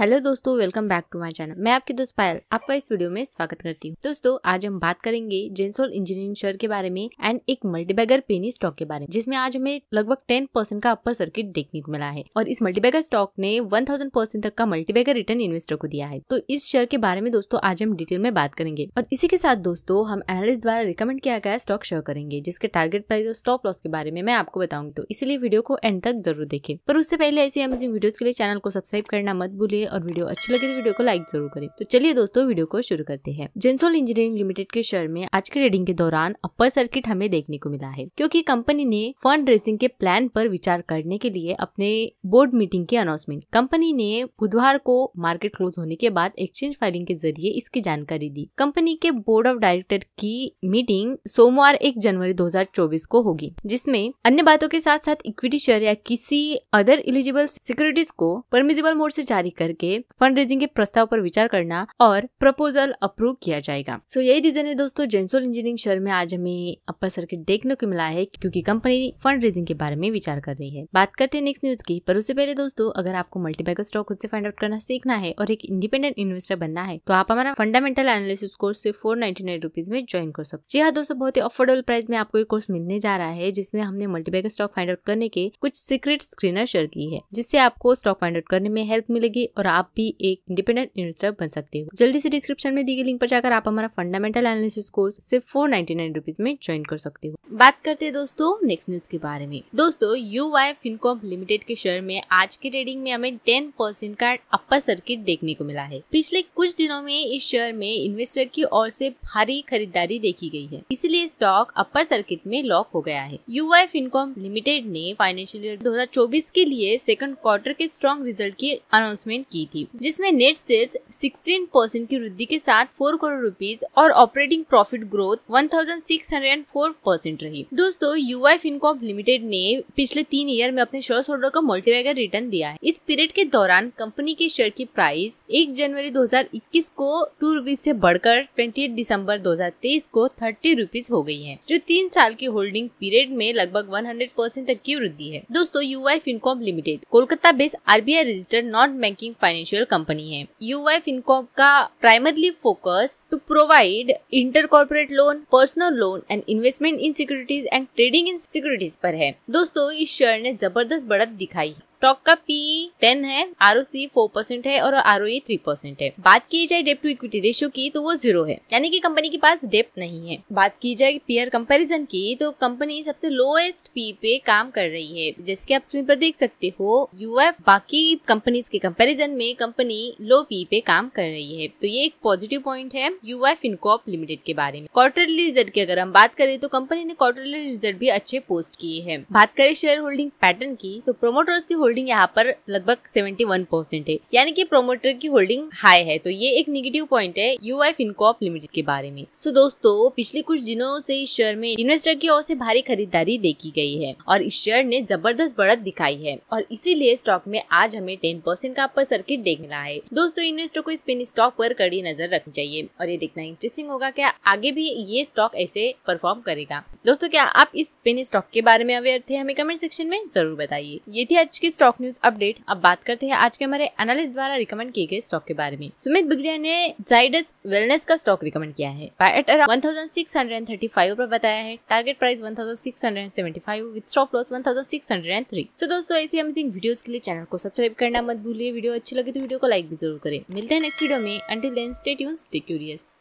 hello दोस्तों welcome back to my channel मैं आपके दोस्त पायल आपका इस वीडियो में स्वागत करती हूँ दोस्तों आज हम बात करेंगे जेंसोल इंजीनियरिंग शेयर के बारे में एंड एक मल्टीबैगर पेनी स्टॉक के बारे में जिसमें आज हमें लगभग 10 परसेंट का अपर सर्किट देखने को मिला है और इस मल्टीबैगर स्टॉक ने वन परसेंट तक का मल्टीबैगर रिटर्न इन्वेस्टर को दिया है तो इस शेयर के बारे में दोस्तों आज हम डिटेल में बात करेंगे और इसी के साथ दोस्तों हम एनालिस्ट द्वारा रिकमेंड किया गया स्टॉक शेयर करेंगे जिसके टारगेट प्राइस और स्टॉप लॉस के बारे में मैं आपको बताऊंगी तो इसलिए वीडियो को एंड तक जरूर देखे पर उससे पहले ऐसी अमेजिंग वीडियो के लिए चैनल को सब्सक्राइब करना मत भूलिए और वीडियो अच्छी लगे तो वीडियो को लाइक जरूर करें तो चलिए दोस्तों वीडियो को शुरू करते हैं जेंसोल इंजीनियरिंग लिमिटेड के शेयर में आज के रेडिंग के दौरान अपर सर्किट हमें देखने को मिला है क्योंकि कंपनी ने फंड रेजिंग के प्लान पर विचार करने के लिए अपने बोर्ड मीटिंग की अनाउंसमेंट कंपनी ने बुधवार को मार्केट क्लोज होने के बाद एक्सचेंज फाइलिंग के जरिए इसकी जानकारी दी कंपनी के बोर्ड ऑफ डायरेक्टर की मीटिंग सोमवार एक जनवरी 2024 को होगी जिसमें अन्य बातों के साथ साथ इक्विटी शेयर या किसी अदर एलिजिबल सिक्योरिटीज को परमिजिबल मोड से जारी करके करके फंड रेजिंग के प्रस्ताव पर विचार करना और प्रपोजल अप्रूव किया जाएगा सो so, यही रीजन है दोस्तों जेंसोल इंजीनियरिंग शहर में आज हमें अपर सर्किट देखने को मिला है क्योंकि कंपनी फंड रेजिंग के बारे में विचार कर रही है बात करते हैं नेक्स्ट न्यूज की पर उससे पहले दोस्तों अगर आपको मल्टीबैगर स्टॉक खुद से फाइंड आउट करना सीखना है और एक इंडिपेंडेंट इन्वेस्टर बनना है तो आप हमारा फंडामेंटल एनालिसिस कोर्स सिर्फ फोर नाइन्टी नाइन रुपीज में ज्वाइन कर सकते जी हाँ दोस्तों बहुत ही अफोर्डेबल प्राइस में आपको ये कोर्स मिलने जा रहा है जिसमें हमने मल्टीबैगर स्टॉक फाइंड आउट करने के कुछ सीक्रेट स्क्रीनर शेयर की है जिससे आपको स्टॉक फाइंड आउट करने में हेल्प मिलेगी और आप भी एक इंडिपेंडेंट इन्वेस्टर बन सकते हो जल्दी से डिस्क्रिप्शन में दी गई लिंक पर जाकर आप हमारा फंडामेंटल एनालिसिस कोर्स सिर्फ फोर नाइन्टी नाइन में ज्वाइन कर सकते हो बात करते हैं दोस्तों नेक्स्ट न्यूज के बारे में दोस्तों यू वाई फिनकॉम लिमिटेड के शेयर में आज की ट्रेडिंग में हमें टेन परसेंट का अपर सर्किट देखने को मिला है पिछले कुछ दिनों में इस शेयर में इन्वेस्टर की ओर से भारी खरीदारी देखी गई है इसलिए स्टॉक अपर सर्किट में लॉक हो गया है यू आई फिनकॉम लिमिटेड ने फाइनेंशियल ईयर दो के लिए सेकंड क्वार्टर के स्ट्रॉन्ग रिजल्ट की अनाउंसमेंट की थी जिसमें नेट सेल्स 16 परसेंट की वृद्धि के साथ 4 करोड़ रुपीज और ऑपरेटिंग प्रॉफिट ग्रोथ 1604 परसेंट रही दोस्तों यू आई लिमिटेड ने पिछले तीन ईयर में अपने शेयर होल्डर को मल्टीवेगर रिटर्न दिया है इस पीरियड के दौरान कंपनी के शेयर की प्राइस 1 जनवरी 2021 को टू रूपीज ऐसी बढ़कर ट्वेंटी दिसंबर 2023 को थर्टी रूपीज हो गई है जो तीन साल के होल्डिंग पीरियड में लगभग 100 परसेंट तक की वृद्धि है दोस्तों U I Fincorp limited Kolkata based RBI registered non banking financial company है यू वाई फिनकॉप का primarily focus to provide inter corporate loan personal loan and investment in securities and trading in securities पर है दोस्तों इस शेयर ने जबरदस्त बढ़त दिखाई स्टॉक का पी टेन है R O C four percent है और R O E three percent है बात की जाए डेप टू इक्विटी रेशियो की तो वो जीरो है यानी कि कंपनी के पास डेप्ट नहीं है बात की जाए पीयर कंपेरिजन की तो कंपनी सबसे लोएस्ट पी पे काम कर रही है जैसे आप स्क्रीन पर देख सकते हो यूएफ बाकी कंपनीज के कंपेरिजन लंदन में कंपनी लो पी पे काम कर रही है तो ये एक पॉजिटिव पॉइंट है यू आई फिनकॉप लिमिटेड के बारे में क्वार्टरली रिजल्ट की अगर हम बात करें तो कंपनी ने क्वार्टरली रिजल्ट भी अच्छे पोस्ट किए हैं बात करें शेयर होल्डिंग पैटर्न की तो प्रोमोटर्स की होल्डिंग यहाँ पर लगभग सेवेंटी परसेंट है यानी कि प्रोमोटर की होल्डिंग हाई है तो ये एक निगेटिव पॉइंट है यू आई फिनकॉप लिमिटेड के बारे में सो दोस्तों पिछले कुछ दिनों से इस शेयर में इन्वेस्टर की ओर से भारी खरीदारी देखी गई है और इस शेयर ने जबरदस्त बढ़त दिखाई है और इसीलिए स्टॉक में आज हमें टेन परसेंट का अपर करके देखना है दोस्तों इन्वेस्टर को इस पेनी स्टॉक पर कड़ी नजर रखनी चाहिए और ये देखना इंटरेस्टिंग होगा क्या आगे भी ये स्टॉक ऐसे परफॉर्म करेगा दोस्तों क्या आप इस पेनी स्टॉक के बारे में अवेयर थे हमें कमेंट सेक्शन में जरूर बताइए ये थी आज की स्टॉक न्यूज अपडेट अब बात करते हैं आज के हमारे एनालिस्ट द्वारा रिकमेंड किए गए स्टॉक के बारे में सुमित बिगड़िया ने जाइडस वेलनेस का स्टॉक रिकमेंड किया है एट अराउंड 1635 पर बताया है target price 1675 with stop loss 1603 so दोस्तों ऐसी अमेजिंग वीडियोस के लिए चैनल को सब्सक्राइब करना मत भूलिए वीडियो अच्छा अच्छी लगी तो वीडियो को लाइक भी जरूर करें मिलते हैं नेक्स्ट वीडियो में until then stay tune stay curious